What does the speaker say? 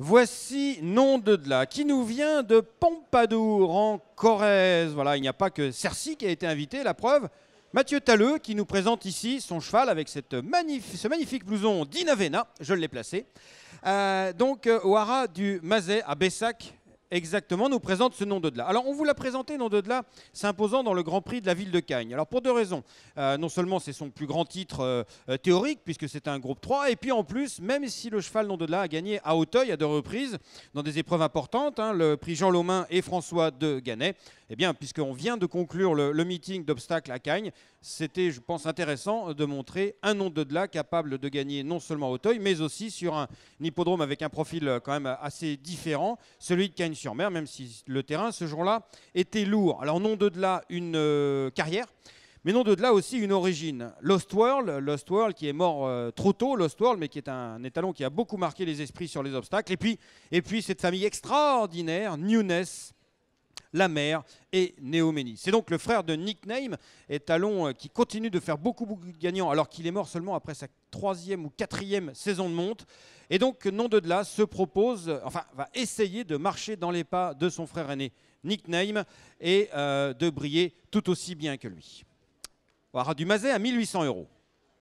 Voici Nom de Là, qui nous vient de Pompadour, en Corrèze. Voilà, il n'y a pas que Cercy qui a été invité, la preuve. Mathieu Talleux, qui nous présente ici son cheval avec ce magnifique blouson d'Inavena, je l'ai placé. Euh, donc, Oara euh, du Mazet, à Bessac, exactement, nous présente ce nom de là Alors, on vous l'a présenté, nom de là, s'imposant dans le Grand Prix de la ville de Cagnes. Alors, pour deux raisons. Euh, non seulement c'est son plus grand titre euh, euh, théorique, puisque c'est un groupe 3, et puis en plus, même si le cheval nom de là a gagné à Auteuil à deux reprises, dans des épreuves importantes, hein, le prix Jean Lomain et François de Ganet, eh bien, puisqu'on vient de conclure le, meeting d'obstacles à Cagnes, c'était, je pense, intéressant de montrer un nom de là capable de gagner non seulement à Auteuil, mais aussi sur un, un hippodrome avec un profil quand même assez différent, celui de Cagnes mer, même si le terrain ce jour-là était lourd. Alors non de là une euh, carrière, mais non de là aussi une origine. Lost World, Lost World qui est mort euh, trop tôt, Lost World, mais qui est un, un, étalon qui a beaucoup marqué les esprits sur les obstacles. Et puis, et puis cette famille extraordinaire, Newness, la mer et Néoménie. C'est donc le frère de Nickname, et Talon euh, qui continue de faire beaucoup, beaucoup de gagnants alors qu'il est mort seulement après sa troisième ou quatrième saison de monte. Et donc Nom de là, se propose, euh, enfin va essayer de marcher dans les pas de son frère aîné Nickname et euh, de briller tout aussi bien que lui. On du Mazet à 1800 euros.